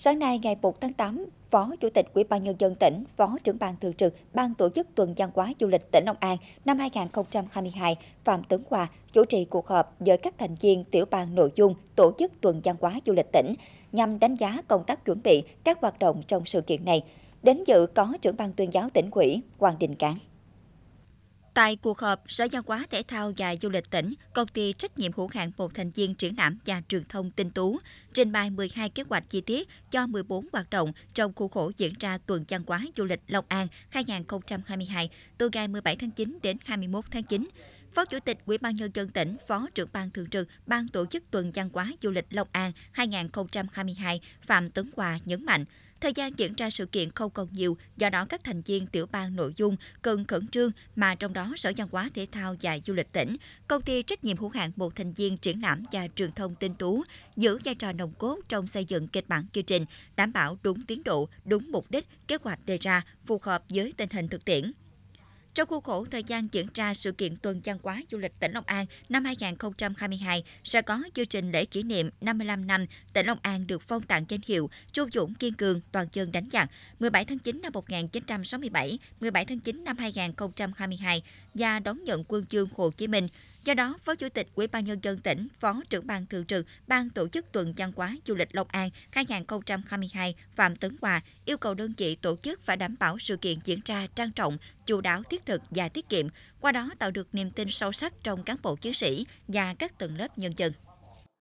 Sáng nay ngày 1 tháng 8, Phó Chủ tịch Ủy ban Nhân dân tỉnh, Phó trưởng ban thường trực Ban tổ chức tuần văn hóa du lịch tỉnh Long An năm 2022 Phạm Tấn Hòa chủ trì cuộc họp với các thành viên tiểu ban nội dung tổ chức tuần văn hóa du lịch tỉnh nhằm đánh giá công tác chuẩn bị các hoạt động trong sự kiện này. Đến dự có trưởng ban tuyên giáo tỉnh ủy Hoàng Đình Cán. Tại cuộc họp, Sở Văn hóa Thể thao và Du lịch tỉnh, công ty trách nhiệm hữu hạn một thành viên triển lãm và truyền thông Tinh Tú trình bày 12 kế hoạch chi tiết cho 14 hoạt động trong khu khổ diễn ra tuần văn hóa du lịch Long An 2022 từ ngày 17 tháng 9 đến 21 tháng 9. Phó Chủ tịch Ủy ban nhân dân tỉnh, Phó trưởng ban thường trực Ban tổ chức tuần văn hóa du lịch Long An 2022 Phạm Tấn Hòa nhấn mạnh, Thời gian diễn ra sự kiện không còn nhiều, do đó các thành viên tiểu ban nội dung cần khẩn trương mà trong đó Sở Văn hóa Thể thao và Du lịch tỉnh, công ty trách nhiệm hữu hạn một thành viên triển lãm và truyền thông tinh tú giữ vai trò nồng cốt trong xây dựng kịch bản chương trình, đảm bảo đúng tiến độ, đúng mục đích, kế hoạch đề ra, phù hợp với tình hình thực tiễn. Trong khuôn khổ thời gian diễn ra sự kiện tuần văn hóa du lịch tỉnh Long An năm 2022 sẽ có chương trình lễ kỷ niệm 55 năm tỉnh Long An được phong tặng danh hiệu Chu Dũng Kiên Cường Toàn dân đánh giặc 17 tháng 9 năm 1967, 17 tháng 9 năm 2022 và đón nhận quân chương Hồ Chí Minh Do đó, Phó Chủ tịch Ủy ban nhân dân tỉnh, Phó trưởng ban thường trực Ban tổ chức tuần văn hóa du lịch Long An 2022 Phạm Tấn Hòa yêu cầu đơn vị tổ chức và đảm bảo sự kiện diễn ra trang trọng, chu đáo, thiết thực và tiết kiệm, qua đó tạo được niềm tin sâu sắc trong cán bộ chiến sĩ và các tầng lớp nhân dân.